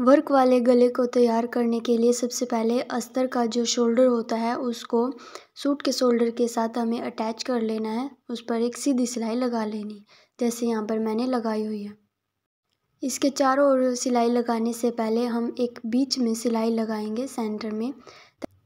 work वाले गले को तैयार करने के लिए सबसे पहले अस्तर का जो शोल्डर होता है उसको सूट के शोल्डर के साथ हमें अटैच कर लेना है उस पर एक सीधी सिलाई लगा लेनी जैसे यहाँ पर मैंने लगाई हुई है इसके चारों ओर सिलाई लगाने से पहले हम एक बीच में सिलाई लगाएंगे सेंटर में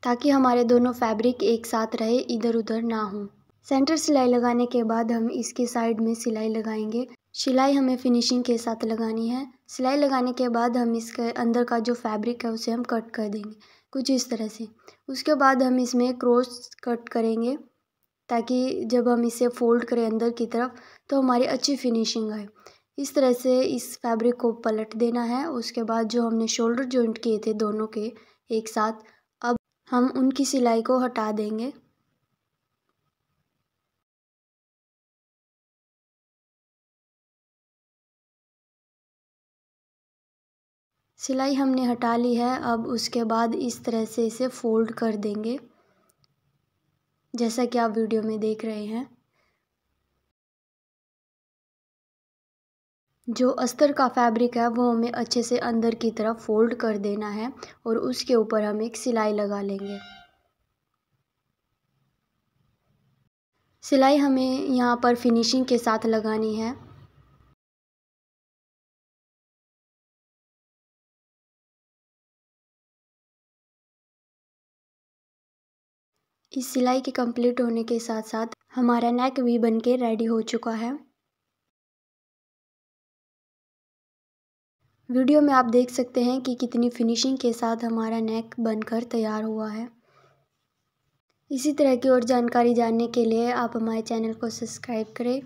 ताकि हमारे दोनों फैब्रिक एक साथ रहे इधर उधर ना हो सेंटर सिलाई लगाने के बाद हम इसके साइड में सिलाई लगाएंगे सिलाई हमें फिनिशिंग के साथ लगानी है सिलाई लगाने के बाद हम इसके अंदर का जो फैब्रिक है उसे हम कट कर देंगे कुछ इस तरह से उसके बाद हम इसमें क्रोस कट करेंगे ताकि जब हम इसे फोल्ड करें अंदर की तरफ तो हमारी अच्छी फिनिशिंग आए इस तरह से इस फैब्रिक को पलट देना है उसके बाद जो हमने शोल्डर जॉइंट किए थे दोनों के एक साथ अब हम उनकी सिलाई को हटा देंगे सिलाई हमने हटा ली है अब उसके बाद इस तरह से इसे फोल्ड कर देंगे जैसा कि आप वीडियो में देख रहे हैं जो अस्तर का फैब्रिक है वो हमें अच्छे से अंदर की तरफ फोल्ड कर देना है और उसके ऊपर हम एक सिलाई लगा लेंगे सिलाई हमें यहाँ पर फिनिशिंग के साथ लगानी है इस सिलाई के कंप्लीट होने के साथ साथ हमारा नेक भी बन के रेडी हो चुका है वीडियो में आप देख सकते हैं कि कितनी फिनिशिंग के साथ हमारा नेक बनकर तैयार हुआ है इसी तरह की और जानकारी जानने के लिए आप हमारे चैनल को सब्सक्राइब करें